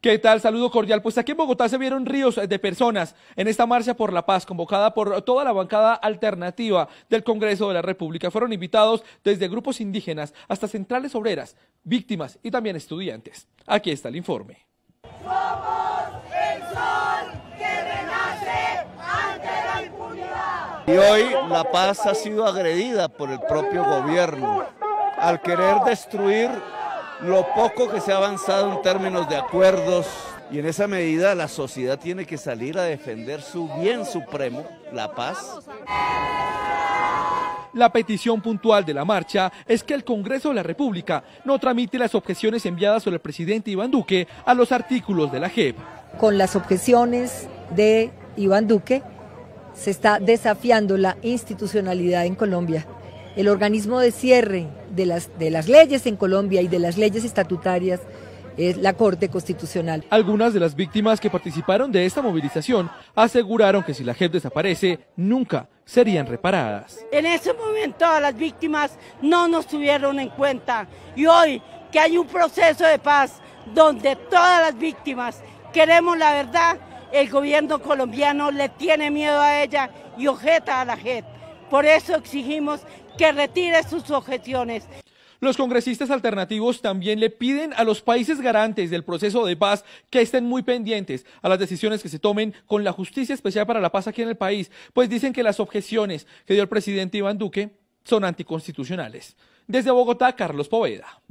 ¿Qué tal? Saludo cordial. Pues aquí en Bogotá se vieron ríos eh, de personas en esta marcha por la paz convocada por toda la bancada alternativa del Congreso de la República. Fueron invitados desde grupos indígenas hasta centrales obreras, víctimas y también estudiantes. Aquí está el informe. Somos el sol que renace ante la impunidad. Y hoy la paz ha sido agredida por el propio gobierno al querer destruir lo poco que se ha avanzado en términos de acuerdos. Y en esa medida la sociedad tiene que salir a defender su bien supremo, la paz. La petición puntual de la marcha es que el Congreso de la República no tramite las objeciones enviadas por el presidente Iván Duque a los artículos de la JEP. Con las objeciones de Iván Duque se está desafiando la institucionalidad en Colombia el organismo de cierre de las, de las leyes en Colombia y de las leyes estatutarias es la Corte Constitucional. Algunas de las víctimas que participaron de esta movilización aseguraron que si la JEP desaparece, nunca serían reparadas. En ese momento las víctimas no nos tuvieron en cuenta y hoy que hay un proceso de paz donde todas las víctimas queremos la verdad, el gobierno colombiano le tiene miedo a ella y objeta a la JEP. Por eso exigimos que retire sus objeciones. Los congresistas alternativos también le piden a los países garantes del proceso de paz que estén muy pendientes a las decisiones que se tomen con la Justicia Especial para la Paz aquí en el país, pues dicen que las objeciones que dio el presidente Iván Duque son anticonstitucionales. Desde Bogotá, Carlos Poveda.